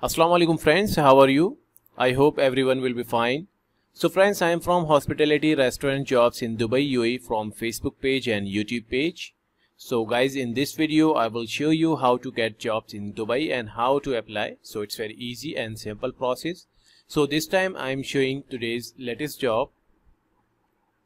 Assalamu alaikum friends, how are you? I hope everyone will be fine. So friends, I am from Hospitality Restaurant Jobs in Dubai UAE from Facebook page and YouTube page. So guys, in this video, I will show you how to get jobs in Dubai and how to apply. So it's very easy and simple process. So this time I am showing today's latest job.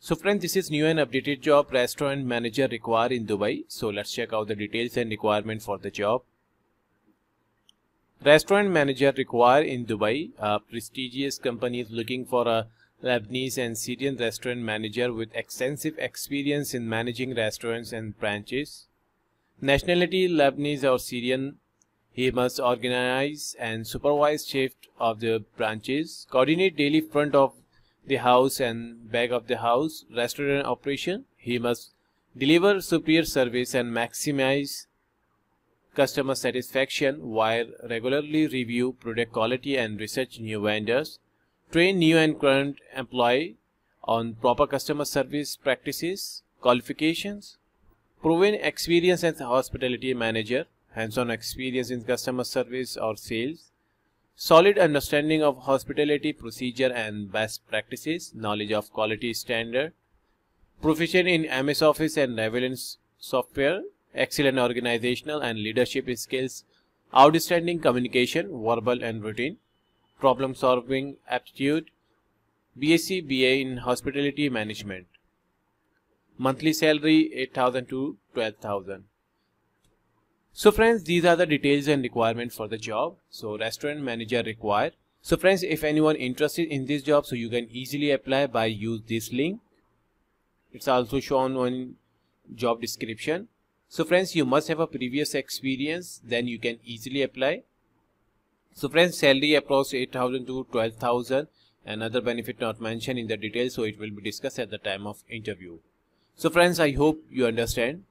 So friends, this is new and updated job restaurant manager require in Dubai. So let's check out the details and requirement for the job. Restaurant manager required in Dubai. A prestigious company is looking for a Lebanese and Syrian restaurant manager with extensive experience in managing restaurants and branches. Nationality Lebanese or Syrian. He must organize and supervise shift of the branches, coordinate daily front of the house and back of the house restaurant operation. He must deliver superior service and maximize customer satisfaction while regularly review product quality and research new vendors, train new and current employee on proper customer service practices, qualifications, proven experience as hospitality manager, hands-on experience in customer service or sales, solid understanding of hospitality procedure and best practices, knowledge of quality standard, proficient in MS Office and Navalance software, excellent organizational and leadership skills, outstanding communication, verbal and written, problem solving aptitude, BSc BA in hospitality management. Monthly salary 8000 to 12000. So friends, these are the details and requirements for the job. So restaurant manager required. So friends, if anyone interested in this job, so you can easily apply by use this link. It's also shown on job description. So friends, you must have a previous experience, then you can easily apply. So friends, salary approx 8,000 to 12,000 another benefit not mentioned in the details so it will be discussed at the time of interview so friends i hope you understand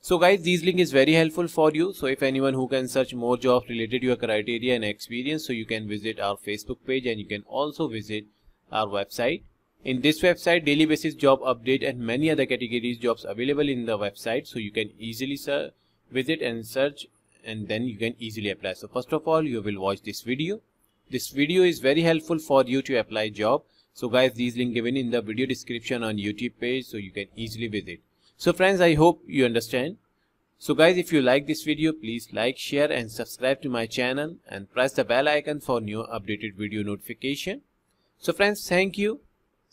so guys this link is very helpful for you so if anyone who can search more jobs related to your criteria and experience so you can visit our facebook page and you can also visit our website in this website, daily basis job update and many other categories jobs available in the website. So you can easily visit and search and then you can easily apply. So first of all, you will watch this video. This video is very helpful for you to apply job. So guys, these link given in the video description on YouTube page so you can easily visit. So friends, I hope you understand. So guys, if you like this video, please like, share and subscribe to my channel and press the bell icon for new updated video notification. So friends, thank you.